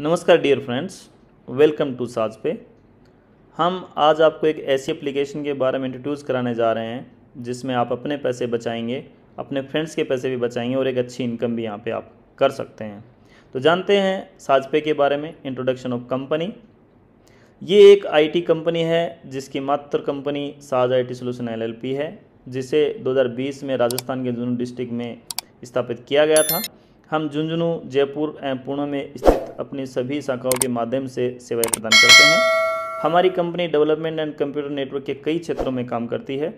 नमस्कार dear friends welcome to साज पे हम आज आपको एक ऐसी एप्लीकेशन के बारे में इंट्रोड्यूस कराने जा रहे हैं जिसमें आप अपने पैसे बचाएंगे अपने फ्रेंड्स के पैसे भी बचाएंगे और एक अच्छी इनकम भी यहाँ पे आप कर सकते हैं तो जानते हैं साज पे के बारे में इंट्रोडक्शन ऑफ कंपनी ये एक आईटी कंपनी है जिसकी मात्र कंपनी साज आईटी सॉल्यूशन एलएलपी है जिसे 2020 में राजस्थान के जुनू डिस्ट्रिक्ट में स्थापित किया गया था हम झुंझुनू जयपुर एवं पुणे में स्थित अपनी सभी शाखाओं के माध्यम से सेवाएं प्रदान करते हैं हमारी company development and computer network के कई क्षेत्रों में काम करती है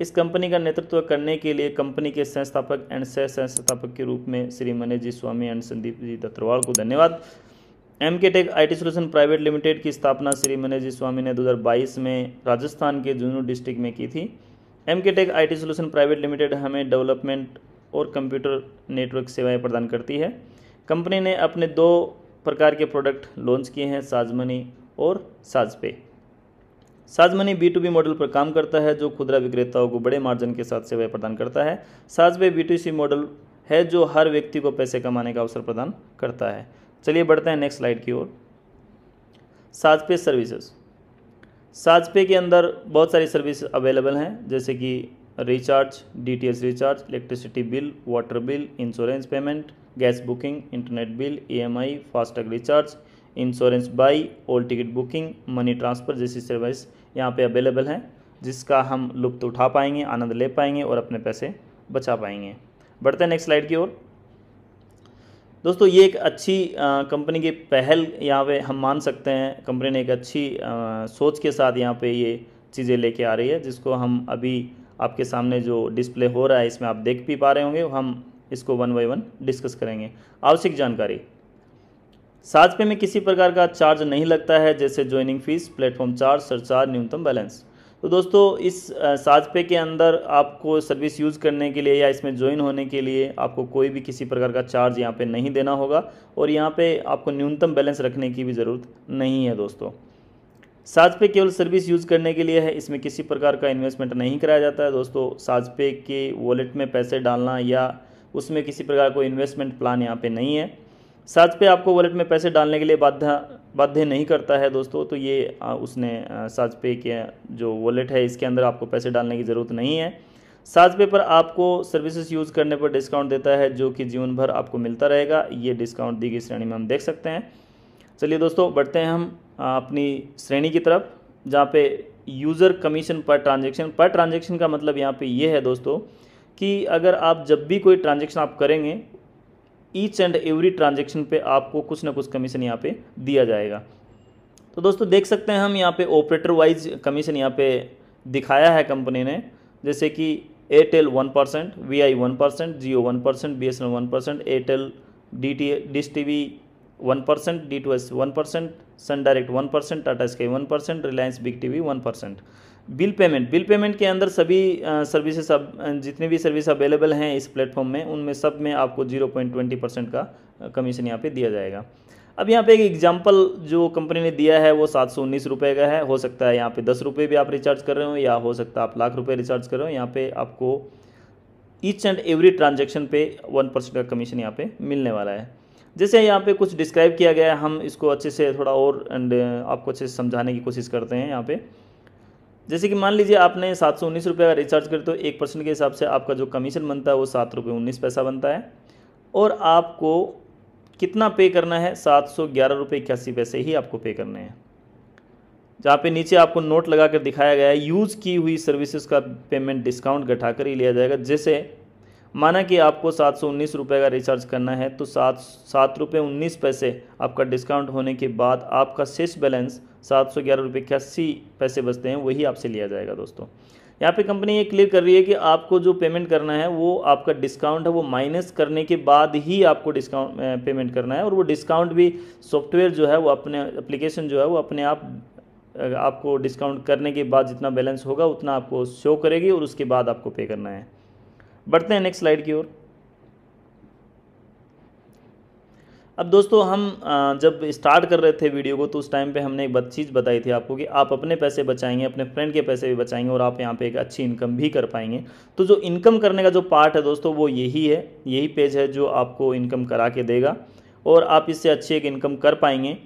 इस कंपनी का नेतृत्व करने के लिए कंपनी के संस्थापक एंड सह संस्थापक के रूप में श्री मनेश जी स्वामी एंड संदीप जी दत्तरवाल को धन्यवाद M K tech I solution private limited की स्थापना श्री मनेश जी स्वामी ने 2022 में राजस्थान के जुनू डिस्ट्रिक्ट में की थी M K tech I solution private limited हमें डेवलपमेंट और कंप्यूटर नेटवर्क सेवाएं प्रदान करती है कंपनी ने अपने दो प्रकार के प्रोडक्ट लॉन्च किए हैं साजमनी और SaajPay SaajMoney B to B model पर काम करता है जो खुदरा विक्रेताओं को बड़े मार्जिन के साथ सेवाएं प्रदान करता है SaajPay B to C model है जो हर व्यक्ति को पैसे कमाने का अवसर प्रदान करता है चलिए बढ़ते हैं नेक्स्ट स्लाइड की ओर साजपे सर्विसेज साजपे के अंदर बहुत सारी सर्विस अवेलेबल हैं जैसे कि recharge DTS recharge electricity bill water bill insurance payment gas booking internet bill EMI FASTag recharge insurance बाई ओल टिकट बुकिंग मनी ट्रांसफ़र जैसी सर्विस यहाँ पे अवेलेबल हैं जिसका हम लुप्त उठा पाएंगे आनंद ले पाएंगे और अपने पैसे बचा पाएंगे बढ़ते हैं नेक्स्ट स्लाइड की ओर दोस्तों ये एक अच्छी कंपनी की पहल यहाँ पे हम मान सकते हैं कंपनी ने एक अच्छी आ, सोच के साथ यहाँ पे ये चीज़ें लेके आ रही है जिसको हम अभी आपके सामने जो डिस्प्ले हो रहा है इसमें आप देख भी पा रहे होंगे हम इसको वन बाई वन डिस्कस करेंगे आवश्यक जानकारी साज पे में किसी प्रकार का चार्ज नहीं लगता है जैसे joining fees platform charge surcharge न्यूनतम बैलेंस तो दोस्तों इस साज पे के अंदर आपको सर्विस यूज़ करने के लिए या इसमें ज्वाइन होने के लिए आपको कोई भी किसी प्रकार का चार्ज यहाँ पे नहीं देना होगा और यहाँ पे आपको न्यूनतम बैलेंस रखने की भी ज़रूरत नहीं है दोस्तों साज पे केवल सर्विस यूज़ करने के लिए है इसमें किसी प्रकार का इन्वेस्टमेंट नहीं कराया जाता है दोस्तों साज पे के वॉलेट में पैसे डालना या उसमें किसी प्रकार का इन्वेस्टमेंट प्लान यहाँ पे नहीं है साथ पे आपको वॉलेट में पैसे डालने के लिए बाध्य बाध्य नहीं करता है दोस्तों तो ये उसने साज पे के जो वॉलेट है इसके अंदर आपको पैसे डालने की ज़रूरत नहीं है साज पे पर आपको सर्विसेज यूज़ करने पर डिस्काउंट देता है जो कि जीवन भर आपको मिलता रहेगा ये डिस्काउंट दी गई श्रेणी में हम देख सकते हैं चलिए दोस्तों बढ़ते हैं हम अपनी श्रेणी की तरफ जहाँ पे user commission per transaction per transaction का मतलब यहाँ पे ये है दोस्तों कि अगर आप जब भी कोई ट्रांजेक्शन आप करेंगे ईच एंड एवरी ट्रांजेक्शन पे आपको कुछ ना कुछ कमीशन यहाँ पे दिया जाएगा तो दोस्तों देख सकते हैं हम यहाँ पे ऑपरेटर वाइज कमीशन यहाँ पे दिखाया है कंपनी ने जैसे कि Airtel one percent V I one percent Jio one percent B S N one percent Airtel D T dish T V one percent D two S one percent Sun Direct one percent Tata Sky one percent Reliance Big T V one percent bill payment bill payment के अंदर सभी services अब जितने भी service available हैं इस platform में उनमें सब में आपको जीरो पॉइंट ट्वेंटी परसेंट का कमीशन यहाँ पे दिया जाएगा अब यहाँ पे एक एग्जाम्पल जो कंपनी ने दिया है वो सात सौ उन्नीस रुपये का है हो सकता है यहाँ पे दस रुपये भी आप रिचार्ज कर रहे हो या हो सकता है आप लाख रुपये रिचार्ज कर रहे हो यहाँ पर आपको ईच एंड एवरी ट्रांजेक्शन पे वन परसेंट का कमीशन यहाँ पे मिलने वाला है जैसे यहाँ पे कुछ डिस्क्राइब किया गया है हम इसको अच्छे से थोड़ा और एंड आपको अच्छे से समझाने की कोशिश करते हैं यहाँ पे जैसे कि मान लीजिए आपने सात सौ उन्नीस रुपये का रिचार्ज कर तो एक परसेंट के हिसाब से आपका जो कमीशन बनता है वो सात रुपये उन्नीस पैसा बनता है और आपको कितना पे करना है सात सौ ग्यारह रुपये इक्यासी पैसे ही आपको पे करने हैं जहाँ पे नीचे आपको नोट लगा कर दिखाया गया है यूज़ की हुई सर्विसेज का पेमेंट डिस्काउंट घटा कर ही लिया जाएगा जैसे माना कि आपको सात सौ उन्नीस रुपये का रिचार्ज करना है तो सात सात रुपये उन्नीस पैसे आपका डिस्काउंट होने के बाद आपका शेष बैलेंस सात सौ ग्यारह रुपये इक्यासी पैसे बचते हैं वही आपसे लिया जाएगा दोस्तों यहाँ पे कंपनी ये क्लियर कर रही है कि आपको जो पेमेंट करना है वो आपका डिस्काउंट है वो माइनस करने के बाद ही आपको डिस्काउंट पेमेंट करना है और वो डिस्काउंट भी सॉफ्टवेयर जो है वो अपने एप्लीकेशन जो है वो अपने आप आपको डिस्काउंट करने के बाद जितना बैलेंस होगा उतना आपको शो करेगी और उसके बाद आपको पे करना है बढ़ते हैं नेक्स्ट स्लाइड की ओर अब दोस्तों हम जब स्टार्ट कर रहे थे वीडियो को तो उस टाइम पे हमने एक चीज़ बताई थी आपको कि आप अपने पैसे बचाएंगे अपने फ्रेंड के पैसे भी बचाएंगे और आप यहाँ पे एक अच्छी इनकम भी कर पाएंगे तो जो इनकम करने का जो पार्ट है दोस्तों वो यही है यही पेज है जो आपको इनकम करा के देगा और आप इससे अच्छी एक इनकम कर पाएंगे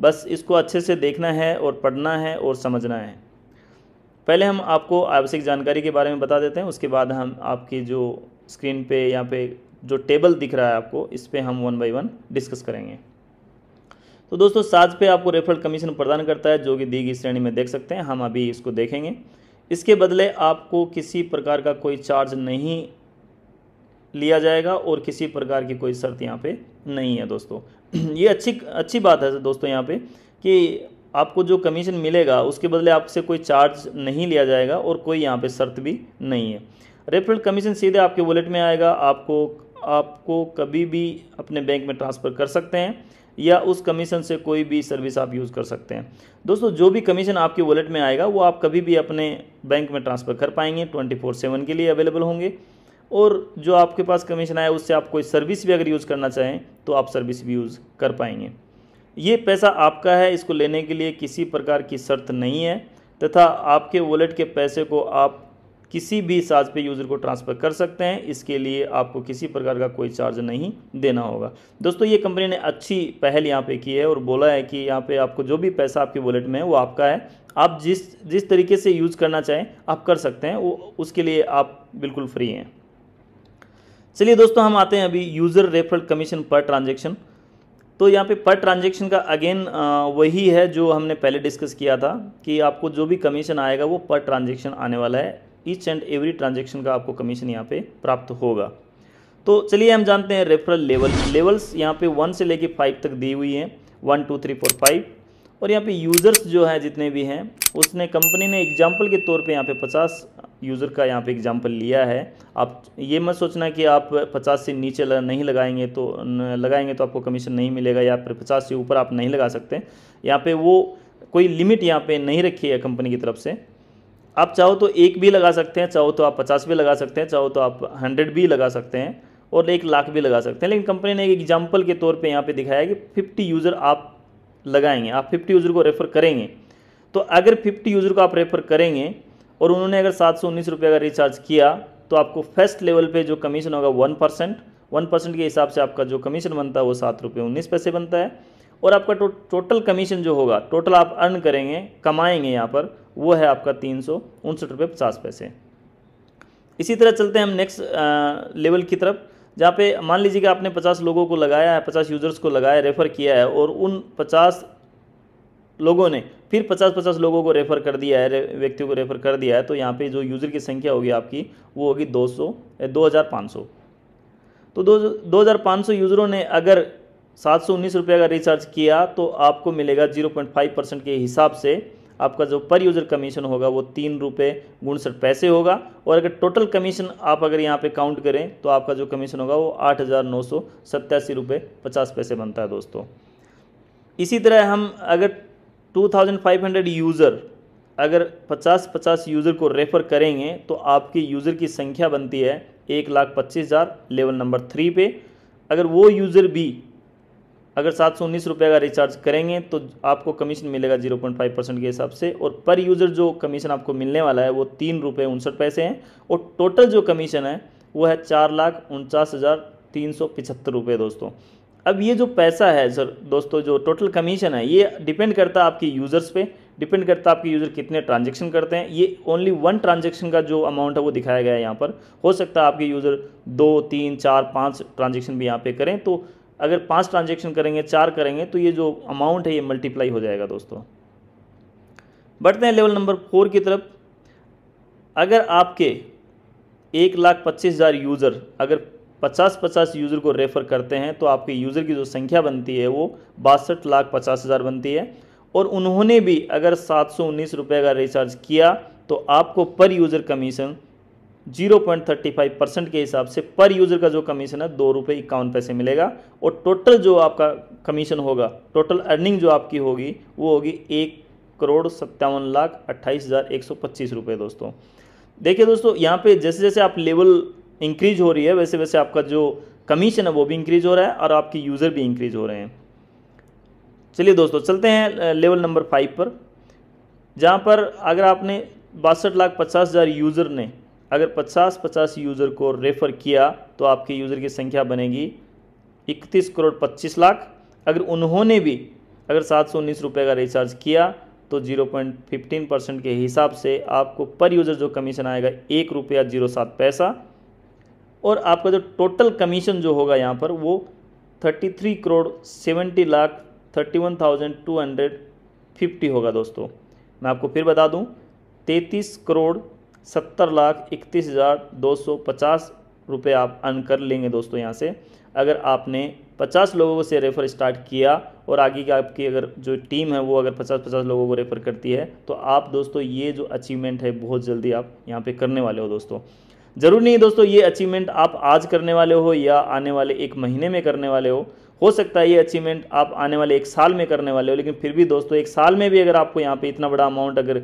बस इसको अच्छे से देखना है और पढ़ना है और समझना है पहले हम आपको आवश्यक जानकारी के बारे में बता देते हैं उसके बाद हम आपकी जो स्क्रीन पे यहाँ पे जो टेबल दिख रहा है आपको इस पर हम वन बाई वन डिस्कस करेंगे तो दोस्तों साज पे आपको रेफरल कमीशन प्रदान करता है जो कि दी गई श्रेणी में देख सकते हैं हम अभी इसको देखेंगे इसके बदले आपको किसी प्रकार का कोई चार्ज नहीं लिया जाएगा और किसी प्रकार की कोई शर्त यहाँ पे नहीं है दोस्तों ये अच्छी अच्छी बात है दोस्तों यहाँ पे कि आपको जो कमीशन मिलेगा उसके बदले आपसे कोई चार्ज नहीं लिया जाएगा और कोई यहाँ पे शर्त भी नहीं है रेफरल कमीशन सीधे आपके वॉलेट में आएगा आपको आपको कभी भी अपने बैंक में ट्रांसफ़र कर सकते हैं या उस कमीशन से कोई भी सर्विस आप यूज़ कर सकते हैं दोस्तों जो भी कमीशन आपके वॉलेट में आएगा वो आप कभी भी अपने बैंक में ट्रांसफ़र कर पाएंगे ट्वेंटी फोर सेवन के लिए अवेलेबल होंगे और जो आपके पास कमीशन आया उससे आप कोई सर्विस भी अगर यूज़ करना चाहें तो आप सर्विस भी यूज़ कर पाएंगे ये पैसा आपका है इसको लेने के लिए किसी प्रकार की शर्त नहीं है तथा आपके वॉलेट के पैसे को आप किसी भी साज पे यूज़र को ट्रांसफ़र कर सकते हैं इसके लिए आपको किसी प्रकार का कोई चार्ज नहीं देना होगा दोस्तों ये कंपनी ने अच्छी पहल यहाँ पे की है और बोला है कि यहाँ पे आपको जो भी पैसा आपके वॉलेट में है वो आपका है आप जिस जिस तरीके से यूज़ करना चाहें आप कर सकते हैं वो उसके लिए आप बिल्कुल फ्री हैं चलिए दोस्तों हम आते हैं अभी user referral commission per transaction तो यहाँ पे पर ट्रांजेक्शन का अगेन वही है जो हमने पहले डिस्कस किया था कि आपको जो भी कमीशन आएगा वो पर ट्रांजेक्शन आने वाला है ईच एंड एवरी ट्रांजेक्शन का आपको कमीशन यहाँ पे प्राप्त होगा तो चलिए हम जानते हैं रेफरल लेवल लेवल्स यहाँ पे वन से लेके फाइव तक दी हुई हैं one two three four five और यहाँ पे यूज़र्स जो हैं जितने भी हैं उसने कंपनी ने एग्जाम्पल के तौर पे यहाँ पे 50 यूज़र का यहाँ पे एग्जाम्पल लिया है आप ये मत सोचना कि आप 50 से नीचे नहीं लगाएंगे तो लगाएंगे तो आपको कमीशन नहीं मिलेगा या फिर पचास से ऊपर आप नहीं लगा सकते यहाँ पर वो कोई लिमिट यहाँ पर नहीं रखी है कंपनी की तरफ से आप चाहो तो एक भी लगा सकते हैं चाहो तो आप पचास भी लगा सकते हैं चाहो तो आप हंड्रेड भी लगा सकते हैं और एक लाख भी लगा सकते हैं लेकिन कंपनी ने एक एग्जाम्पल के तौर पर यहाँ पर दिखाया कि फिफ्टी यूज़र आप लगाएंगे आप फिफ्टी यूज़र को रेफ़र करेंगे तो अगर फिफ्टी यूज़र को आप रेफ़र करेंगे और उन्होंने अगर सात सौ उन्नीस रुपये का रिचार्ज किया तो आपको फर्स्ट लेवल पे जो कमीशन होगा वन परसेंट वन परसेंट के हिसाब से आपका जो कमीशन बनता है वो सात रुपये उन्नीस पैसे बनता है और आपका टो, टोटल कमीशन जो होगा टोटल आप अर्न करेंगे कमाएंगे यहाँ पर वो है आपका तीन सौ उनसठ रुपये पचास पैसे इसी तरह चलते हैं हम नेक्स्ट लेवल की तरफ जहाँ पे मान लीजिए कि आपने 50 लोगों को लगाया है 50 यूज़र्स को लगाया रेफ़र किया है और उन 50 लोगों ने फिर 50-50 लोगों को रेफ़र कर दिया है व्यक्तियों को रेफ़र कर दिया है तो यहाँ पे जो यूज़र की संख्या होगी आपकी वो होगी 200 सौ तो दो दो हज़ार पाँच सौ यूज़रों ने अगर सात सौ उन्नीस रुपये का रिचार्ज किया तो आपको मिलेगा जीरो पॉइंट फाइव परसेंट के हिसाब से आपका जो पर यूज़र कमीशन होगा वो तीन रुपये उनसठ पैसे होगा और अगर टोटल कमीशन आप अगर यहाँ पे काउंट करें तो आपका जो कमीशन होगा वो आठ हज़ार नौ सौ सत्तासी रुपये पचास पैसे बनता है दोस्तों इसी तरह हम अगर two thousand five hundred user अगर पचास पचास यूज़र को रेफ़र करेंगे तो आपकी यूज़र की संख्या बनती है एक लाख पच्चीस हज़ार लेवल नंबर थ्री पे अगर वो यूज़र भी अगर सात सौ उन्नीस रुपये का रिचार्ज करेंगे तो आपको कमीशन मिलेगा जीरो पॉइंट फाइव परसेंट के हिसाब से और पर यूज़र जो कमीशन आपको मिलने वाला है वो तीन रुपये उनसठ पैसे हैं और टोटल जो कमीशन है वो है चार लाख उनचास हज़ार तीन सौ पिछहत्तर रुपये दोस्तों अब ये जो पैसा है सर दोस्तों जो टोटल कमीशन है ये डिपेंड करता है आपके यूज़र्स पे डिपेंड करता है आपके यूज़र कितने ट्रांजेक्शन करते हैं ये ओनली वन ट्रांजेक्शन का जो अमाउंट है वो दिखाया गया है यहाँ पर हो सकता है आपके यूज़र दो तीन चार पाँच ट्रांजेक्शन भी यहाँ पे करें तो अगर पांच ट्रांजेक्शन करेंगे चार करेंगे तो ये जो अमाउंट है ये मल्टीप्लाई हो जाएगा दोस्तों बढ़ते हैं लेवल नंबर फोर की तरफ अगर आपके एक लाख पच्चीस हज़ार यूज़र अगर पचास पचास यूज़र को रेफ़र करते हैं तो आपके यूज़र की जो संख्या बनती है वो बासठ लाख पचास हज़ार बनती है और उन्होंने भी अगर सात सौ उन्नीस रुपये का रिचार्ज किया तो आपको per user commission zero point thirty five percent के हिसाब से पर यूज़र का जो कमीशन है दो रुपये इक्यावन पैसे मिलेगा और टोटल जो आपका कमीशन होगा टोटल अर्निंग जो आपकी होगी वो होगी एक करोड़ सत्तावन लाख अट्ठाईस हज़ार एक सौ पच्चीस रुपये दोस्तों देखिए दोस्तों यहाँ पे जैसे जैसे आप लेवल इंक्रीज हो रही है वैसे वैसे आपका जो कमीशन है वो भी इंक्रीज हो रहा है और आपके यूज़र भी इंक्रीज हो रहे हैं चलिए दोस्तों चलते हैं लेवल नंबर फाइव पर जहाँ पर अगर आपने बासठ लाख पचास हज़ार यूज़र ने अगर 50-50 यूज़र को रेफ़र किया तो आपके यूज़र की संख्या बनेगी 31 करोड़ पच्चीस लाख अगर उन्होंने भी अगर सात सौ उन्नीस रुपये का रिचार्ज किया तो जीरो पॉइंट फिफ्टीन परसेंट के हिसाब से आपको पर यूज़र जो कमीशन आएगा एक रुपया जीरो सात पैसा और आपका जो टोटल कमीशन जो होगा यहाँ पर वो thirty three crore seventy lakh thirty one thousand two hundred fifty होगा दोस्तों मैं आपको फिर बता दूँ तैतीस करोड़ सत्तर लाख इकतीस हज़ार दो सौ पचास रुपये आप अर्न कर लेंगे दोस्तों यहाँ से अगर आपने पचास लोगों से रेफ़र स्टार्ट किया और आगे की आपकी अगर जो टीम है वो अगर पचास पचास लोगों को रेफ़र करती है तो आप दोस्तों ये जो अचीवमेंट है बहुत जल्दी आप यहाँ पे करने वाले हो दोस्तों जरूर नहीं दोस्तों ये अचीवमेंट आप आज करने वाले हो या आने वाले एक महीने में करने वाले हो हो सकता है ये अचीवमेंट आप आने वाले एक साल में करने वाले हो लेकिन फिर भी दोस्तों एक साल में भी अगर आपको यहाँ पे इतना बड़ा अमाउंट अगर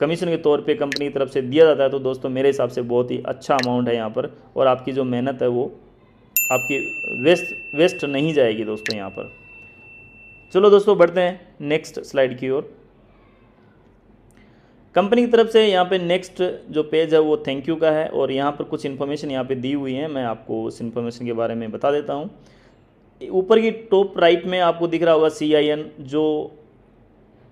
कमीशन के तौर पे कंपनी की तरफ से दिया जाता है तो दोस्तों मेरे हिसाब से बहुत ही अच्छा अमाउंट है यहाँ पर और आपकी जो मेहनत है वो आपकी वेस्ट वेस्ट नहीं जाएगी दोस्तों यहाँ पर चलो दोस्तों बढ़ते हैं नेक्स्ट स्लाइड की ओर कंपनी की तरफ से यहाँ पे नेक्स्ट जो पेज है वो थैंक यू का है और यहाँ पर कुछ इन्फॉर्मेशन यहाँ पे दी हुई है मैं आपको उस इन्फॉर्मेशन के बारे में बता देता हूँ ऊपर की टॉप राइट में आपको दिख रहा होगा सी आई एन जो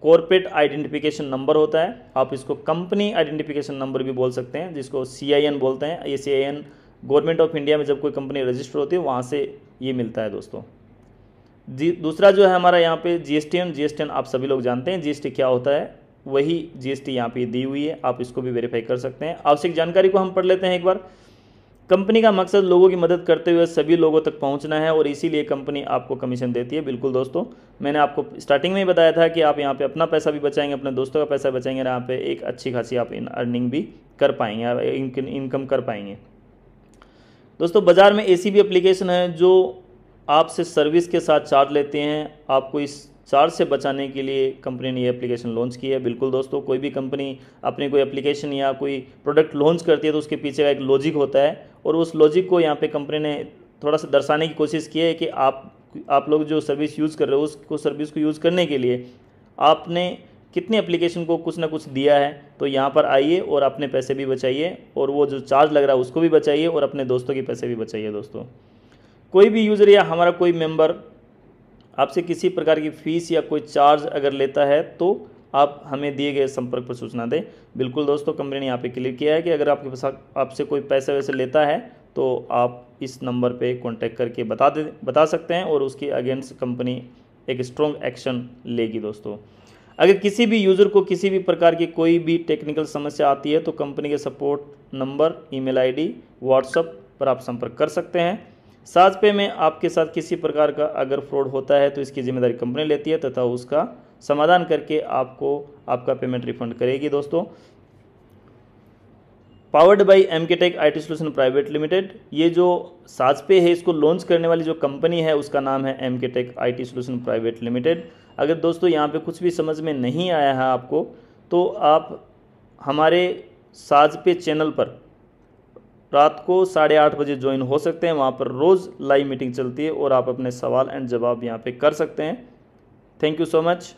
कॉरपोरेट आइडेंटिफिकेशन नंबर होता है आप इसको कंपनी आइडेंटिफिकेशन नंबर भी बोल सकते हैं जिसको सी बोलते हैं ये सी गवर्नमेंट ऑफ इंडिया में जब कोई कंपनी रजिस्टर होती है वहाँ से ये मिलता है दोस्तों जी दूसरा जो है हमारा यहाँ पे टी एन आप सभी लोग जानते हैं टी क्या होता है वही जी एस टी यहाँ पे दी हुई है आप इसको भी वेरीफाई कर सकते हैं आवश्यक जानकारी को हम पढ़ लेते हैं एक बार कंपनी का मकसद लोगों की मदद करते हुए सभी लोगों तक पहुंचना है और इसीलिए कंपनी आपको कमीशन देती है बिल्कुल दोस्तों मैंने आपको स्टार्टिंग में ही बताया था कि आप यहाँ पे अपना पैसा भी बचाएंगे अपने दोस्तों का पैसा बचाएंगे यहाँ पे एक अच्छी खासी आप इन अर्निंग भी कर पाएंगे इनकम कर पाएंगे दोस्तों बाज़ार में ऐसी भी अप्लीकेशन है जो आपसे सर्विस के साथ चार्ज लेते हैं आपको इस चार्ज से बचाने के लिए कंपनी ने ये एप्लीकेशन लॉन्च की है बिल्कुल दोस्तों कोई भी कंपनी अपनी कोई एप्लीकेशन या कोई प्रोडक्ट लॉन्च करती है तो उसके पीछे का एक लॉजिक होता है और उस लॉजिक को यहाँ पे कंपनी ने थोड़ा सा दर्शाने की कोशिश की है कि आप आप लोग जो सर्विस यूज़ कर रहे हो उसको सर्विस को यूज़ करने के लिए आपने कितने एप्लीकेशन को कुछ ना कुछ दिया है तो यहाँ पर आइए और अपने पैसे भी बचाइए और वो जो चार्ज लग रहा है उसको भी बचाइए और अपने दोस्तों के पैसे भी बचाइए दोस्तों कोई भी यूज़र या हमारा कोई मेंबर आपसे किसी प्रकार की फ़ीस या कोई चार्ज अगर लेता है तो आप हमें दिए गए संपर्क पर सूचना दें बिल्कुल दोस्तों कंपनी ने यहाँ पे क्लियर किया है कि अगर आपके पास आपसे कोई पैसे वैसे लेता है तो आप इस नंबर पे कांटेक्ट करके बता दे बता सकते हैं और उसके अगेंस्ट कंपनी एक स्ट्रॉन्ग एक्शन लेगी दोस्तों अगर किसी भी यूज़र को किसी भी प्रकार की कोई भी टेक्निकल समस्या आती है तो कंपनी के support number email WhatsApp पर आप संपर्क कर सकते हैं साज पे में आपके साथ किसी प्रकार का अगर फ्रॉड होता है तो इसकी जिम्मेदारी कंपनी लेती है तथा उसका समाधान करके आपको आपका पेमेंट रिफंड करेगी दोस्तों powered by M K tech I T solution private limited ये जो साज पे है इसको लॉन्च करने वाली जो कंपनी है उसका नाम है M K tech I T solution private limited अगर दोस्तों यहाँ पे कुछ भी समझ में नहीं आया है आपको तो आप हमारे साज पे चैनल पर रात को साढ़े आठ बजे ज्वाइन हो सकते हैं वहाँ पर रोज़ लाइव मीटिंग चलती है और आप अपने सवाल एंड जवाब यहाँ पे कर सकते हैं थैंक यू सो मच